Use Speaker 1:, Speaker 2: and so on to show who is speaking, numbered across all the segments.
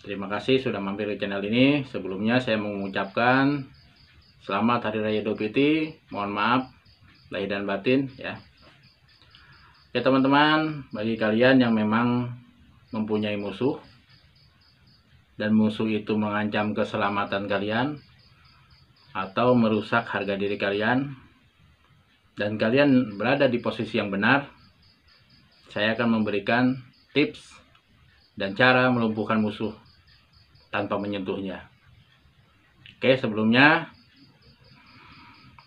Speaker 1: Terima kasih sudah mampir ke channel ini. Sebelumnya saya mengucapkan selamat Hari Raya Idul Fitri. Mohon maaf lahir dan batin ya. Oke teman-teman, bagi kalian yang memang mempunyai musuh dan musuh itu mengancam keselamatan kalian atau merusak harga diri kalian dan kalian berada di posisi yang benar, saya akan memberikan tips dan cara melumpuhkan musuh tanpa menyentuhnya. Oke, sebelumnya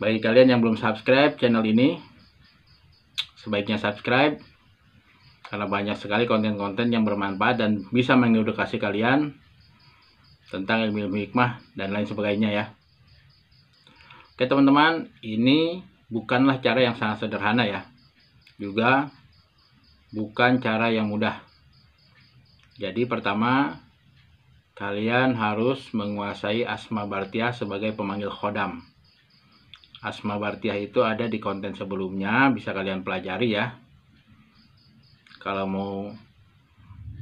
Speaker 1: bagi kalian yang belum subscribe channel ini, sebaiknya subscribe karena banyak sekali konten-konten yang bermanfaat dan bisa mengedukasi kalian tentang ilmu-ilmu hikmah dan lain sebagainya ya. Oke teman-teman, ini bukanlah cara yang sangat sederhana ya. Juga bukan cara yang mudah. Jadi pertama Kalian harus menguasai asma bartiah sebagai pemanggil khodam. Asma bartiah itu ada di konten sebelumnya, bisa kalian pelajari ya. Kalau mau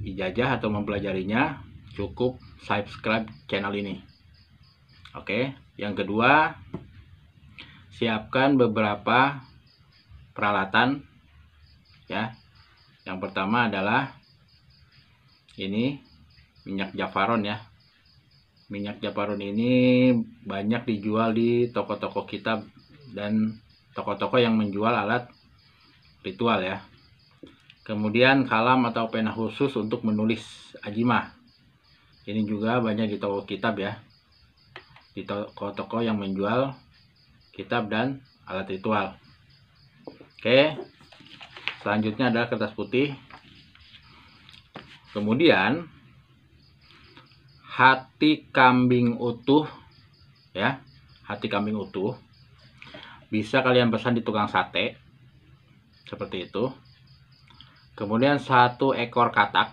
Speaker 1: ijazah atau mempelajarinya, cukup subscribe channel ini. Oke, yang kedua, siapkan beberapa peralatan ya. Yang pertama adalah ini minyak Javaron ya minyak Javaron ini banyak dijual di toko-toko kitab dan toko-toko yang menjual alat ritual ya kemudian kalam atau pena khusus untuk menulis ajima ini juga banyak di toko kitab ya di toko-toko yang menjual kitab dan alat ritual oke selanjutnya adalah kertas putih kemudian hati kambing utuh ya hati kambing utuh bisa kalian pesan di tukang sate seperti itu kemudian satu ekor katak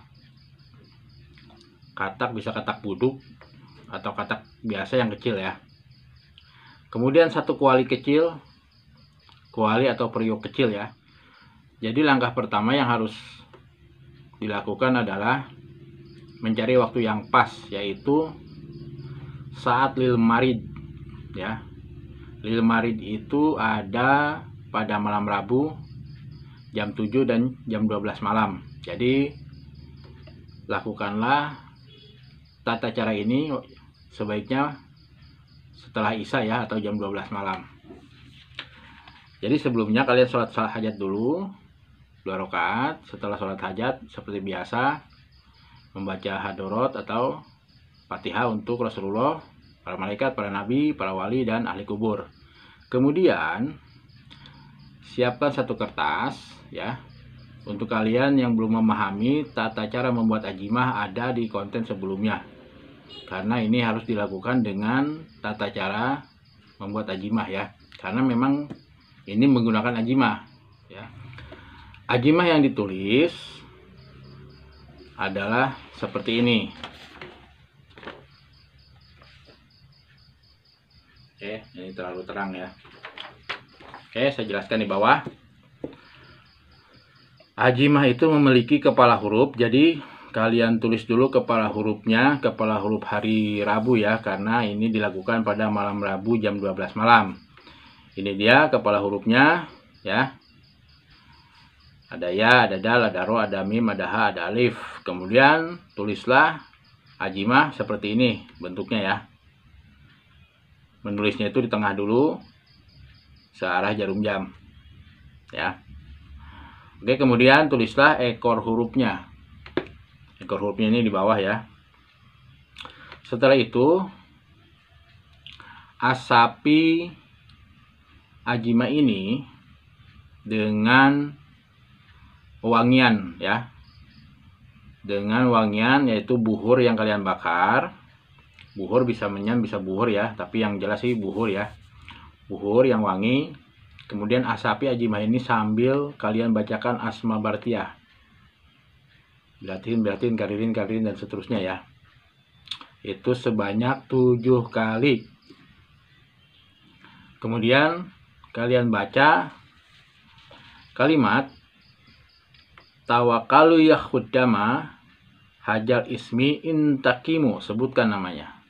Speaker 1: katak bisa katak buduk atau katak biasa yang kecil ya kemudian satu kuali kecil kuali atau periuk kecil ya jadi langkah pertama yang harus dilakukan adalah mencari waktu yang pas yaitu saat lil marid ya. Lil marid itu ada pada malam Rabu jam 7 dan jam 12 malam. Jadi lakukanlah tata cara ini sebaiknya setelah Isya ya atau jam 12 malam. Jadi sebelumnya kalian sholat sholat hajat dulu dua rakaat. Setelah sholat hajat seperti biasa membaca hadorot atau Fatihah untuk Rasulullah, para malaikat, para nabi, para wali, dan ahli kubur. Kemudian, siapkan satu kertas ya. Untuk kalian yang belum memahami tata cara membuat ajimah ada di konten sebelumnya. Karena ini harus dilakukan dengan tata cara membuat ajimah ya. Karena memang ini menggunakan ajimah ya. Ajimah yang ditulis adalah seperti ini oke ini terlalu terang ya oke saya jelaskan di bawah Ajimah itu memiliki kepala huruf jadi kalian tulis dulu kepala hurufnya kepala huruf hari Rabu ya karena ini dilakukan pada malam Rabu jam 12 malam ini dia kepala hurufnya ya ada ya, ada dal, ada ro, ada mim, ada ha, ada alif. Kemudian tulislah ajimah seperti ini bentuknya ya. Menulisnya itu di tengah dulu searah jarum jam. Ya. Oke, kemudian tulislah ekor hurufnya. Ekor hurufnya ini di bawah ya. Setelah itu asapi ajima ini dengan wangian ya dengan wangian yaitu buhur yang kalian bakar buhur bisa menyan bisa buhur ya tapi yang jelas sih buhur ya buhur yang wangi kemudian asapi ajimah ini sambil kalian bacakan asma bartiyah. belatin belatin karirin, karirin dan seterusnya ya itu sebanyak tujuh kali kemudian kalian baca kalimat tawakalu yahudama hajar ismi intakimu sebutkan namanya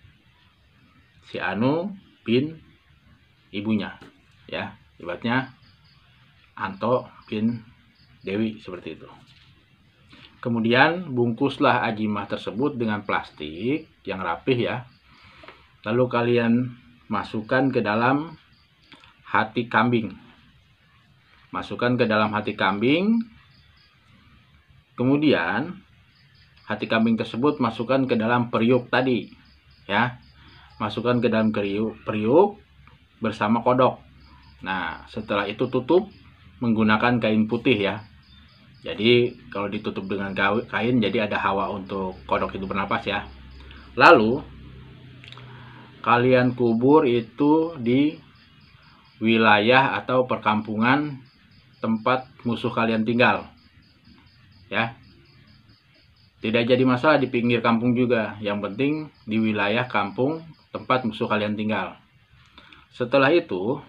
Speaker 1: si Anu bin ibunya ya ibatnya Anto bin Dewi seperti itu kemudian bungkuslah ajimah tersebut dengan plastik yang rapih ya lalu kalian masukkan ke dalam hati kambing masukkan ke dalam hati kambing Kemudian hati kambing tersebut masukkan ke dalam periuk tadi, ya. Masukkan ke dalam periuk, periuk bersama kodok. Nah, setelah itu tutup menggunakan kain putih ya. Jadi kalau ditutup dengan kain jadi ada hawa untuk kodok itu bernapas ya. Lalu kalian kubur itu di wilayah atau perkampungan tempat musuh kalian tinggal ya tidak jadi masalah di pinggir kampung juga yang penting di wilayah kampung tempat musuh kalian tinggal setelah itu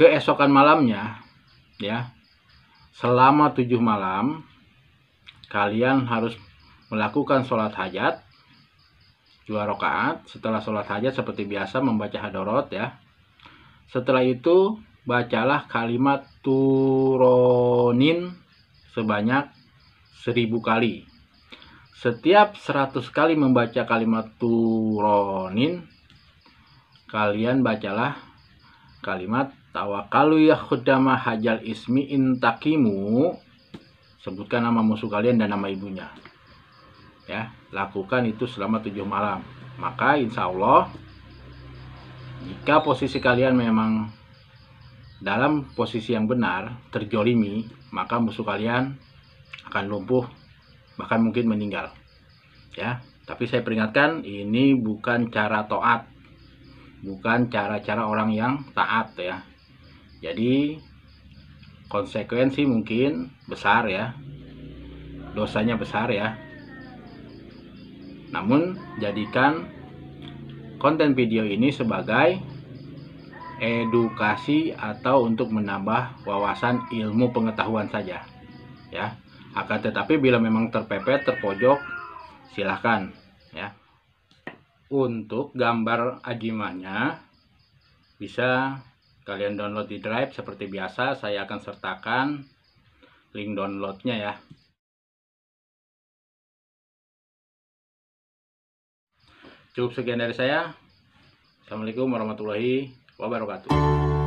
Speaker 1: keesokan malamnya ya selama tujuh malam kalian harus melakukan sholat hajat dua rakaat setelah sholat hajat seperti biasa membaca hadorot ya setelah itu bacalah kalimat turonin sebanyak 1000 kali. Setiap 100 kali membaca kalimat turonin, kalian bacalah kalimat tawakalu ya khudama hajal ismi intakimu. Sebutkan nama musuh kalian dan nama ibunya. Ya, lakukan itu selama tujuh malam. Maka insya Allah, jika posisi kalian memang dalam posisi yang benar, terjolimi, maka musuh kalian akan lumpuh bahkan mungkin meninggal. Ya, tapi saya peringatkan ini bukan cara to'at, Bukan cara-cara orang yang taat ya. Jadi konsekuensi mungkin besar ya. Dosanya besar ya. Namun jadikan konten video ini sebagai edukasi atau untuk menambah wawasan ilmu pengetahuan saja ya akan tetapi bila memang terpepet terpojok silahkan ya untuk gambar ajimanya bisa kalian download di drive seperti biasa saya akan sertakan link downloadnya ya cukup sekian dari saya Assalamualaikum warahmatullahi wabarakatuh.